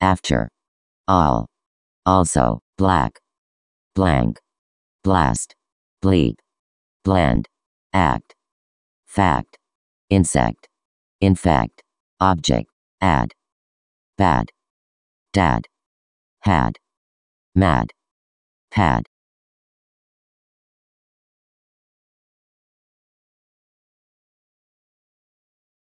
After. All. Also. Black. Blank. Blast. Bleed. Blend. Act. Fact. Insect. Infect. Object. Add. Bad. Dad. Had. Mad. Pad.